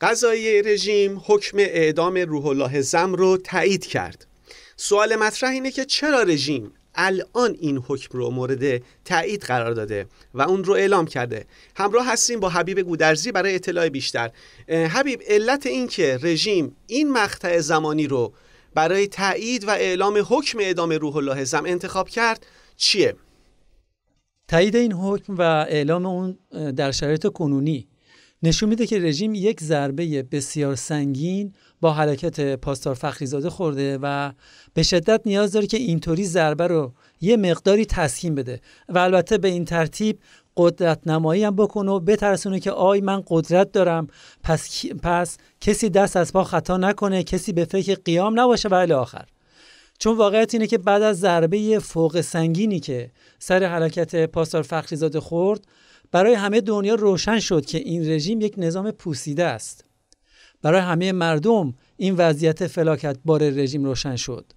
قضایی رژیم حکم اعدام روح الله زم رو تایید کرد سوال مطرح اینه که چرا رژیم الان این حکم رو مورد تایید قرار داده و اون رو اعلام کرده همراه هستیم با حبیب گودرزی برای اطلاع بیشتر حبیب علت این که رژیم این مقطع زمانی رو برای تایید و اعلام حکم اعدام روح الله زم انتخاب کرد چیه؟ تایید این حکم و اعلام اون در شرایط کنونی نشون میده که رژیم یک ضربه بسیار سنگین با حرکت پاستار فخریزاده خورده و به شدت نیاز داره که اینطوری ضربه رو یه مقداری تسکین بده و البته به این ترتیب قدرت نمایی هم بکنه و بترسونه که آی من قدرت دارم پس, پس کسی دست از پا خطا نکنه کسی به فکر قیام نباشه و الی آخر چون واقعیت اینه که بعد از ضربه فوق سنگینی که سر حرکت فخری فخریزاده خورد برای همه دنیا روشن شد که این رژیم یک نظام پوسیده است برای همه مردم این وضعیت فلاکت بار رژیم روشن شد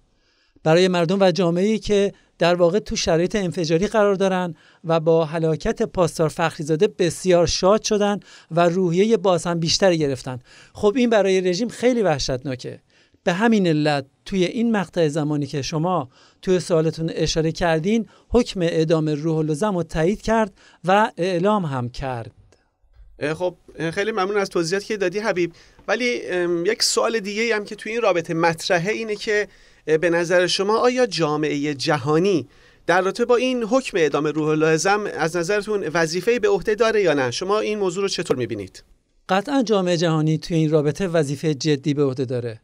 برای مردم و جامعه که در واقع تو شرایط انفجاری قرار دارن و با هلاکت پاسدار فخریزاده بسیار شاد شدن و روحیه باز هم بیشتری گرفتن خب این برای رژیم خیلی وحشتناکه به همین علت توی این مقطع زمانی که شما توی سوالتون اشاره کردین حکم اعدام روح لزم رو تایید کرد و اعلام هم کرد خب خیلی ممنون از توضیحاتی که دادی حبیب ولی یک سوال دیگه هم که توی این رابطه مطرحه اینه که به نظر شما آیا جامعه جهانی در رابطه با این حکم اعدام روح لازم از نظرتون وظیفه به عهده داره یا نه شما این موضوع رو چطور میبینید قطعا جامعه جهانی توی این رابطه وظیفه جدی به عهده داره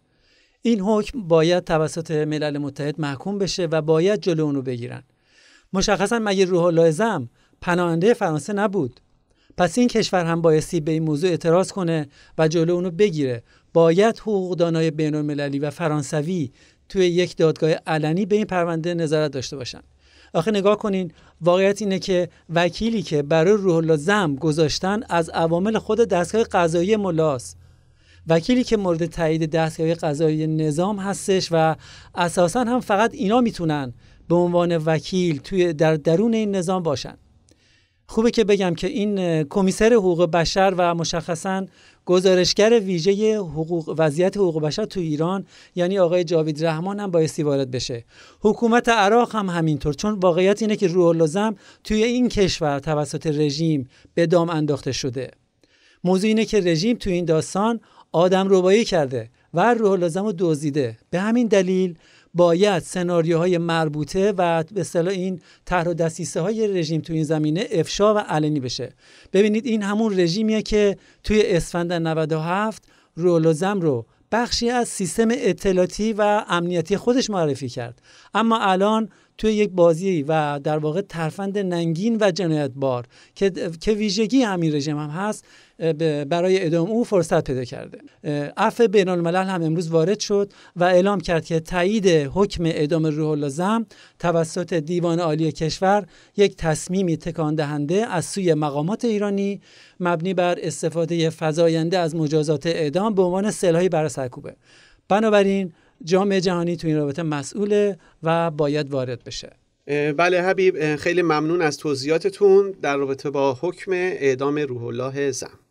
این حکم باید توسط ملل متحد محکوم بشه و باید جلو اونو بگیرن مشخصا مگه روح الله پناهنده فرانسه نبود پس این کشور هم بایستی به این موضوع اعتراض کنه و جلو اونو بگیره باید دانای بین المللی و فرانسوی توی یک دادگاه علنی به این پرونده نظارت داشته باشن آخه نگاه کنین واقعیت اینه که وکیلی که برای روح الله زم گذاشتن از عوامل خود دستگاه قضایی ملاست وکیلی که مورد تایید دستگاه قضایی نظام هستش و اساسا هم فقط اینا میتونن به عنوان وکیل توی در درون این نظام باشن خوبه که بگم که این کمیسر حقوق بشر و مشخصا گزارشگر ویژه حقوق وضعیت حقوق بشر تو ایران یعنی آقای جاوید رحمان هم بایستی وارد بشه حکومت عراق هم همینطور چون واقعیت اینه که روح زم توی این کشور توسط رژیم به دام انداخته شده موضوع اینه که رژیم توی این داستان آدم روبایی کرده و روح لازم رو دزدیده به همین دلیل باید سناریوهای مربوطه و به اصطلاح این طرح و دسیسه های رژیم تو این زمینه افشا و علنی بشه ببینید این همون رژیمیه که توی اسفند 97 لازم رو بخشی از سیستم اطلاعاتی و امنیتی خودش معرفی کرد اما الان توی یک بازی و در واقع ترفند ننگین و بار که که ویژگی همین رژیم هم هست برای ادامه او فرصت پیدا کرده اف بین الملل هم امروز وارد شد و اعلام کرد که تایید حکم اعدام روح الله زم توسط دیوان عالی کشور یک تصمیمی تکان دهنده از سوی مقامات ایرانی مبنی بر استفاده فزاینده از مجازات اعدام به عنوان سلاحی برای سرکوبه بنابراین جامعه جهانی تو این رابطه مسئوله و باید وارد بشه بله حبیب خیلی ممنون از توضیحاتتون در رابطه با حکم اعدام روح الله زم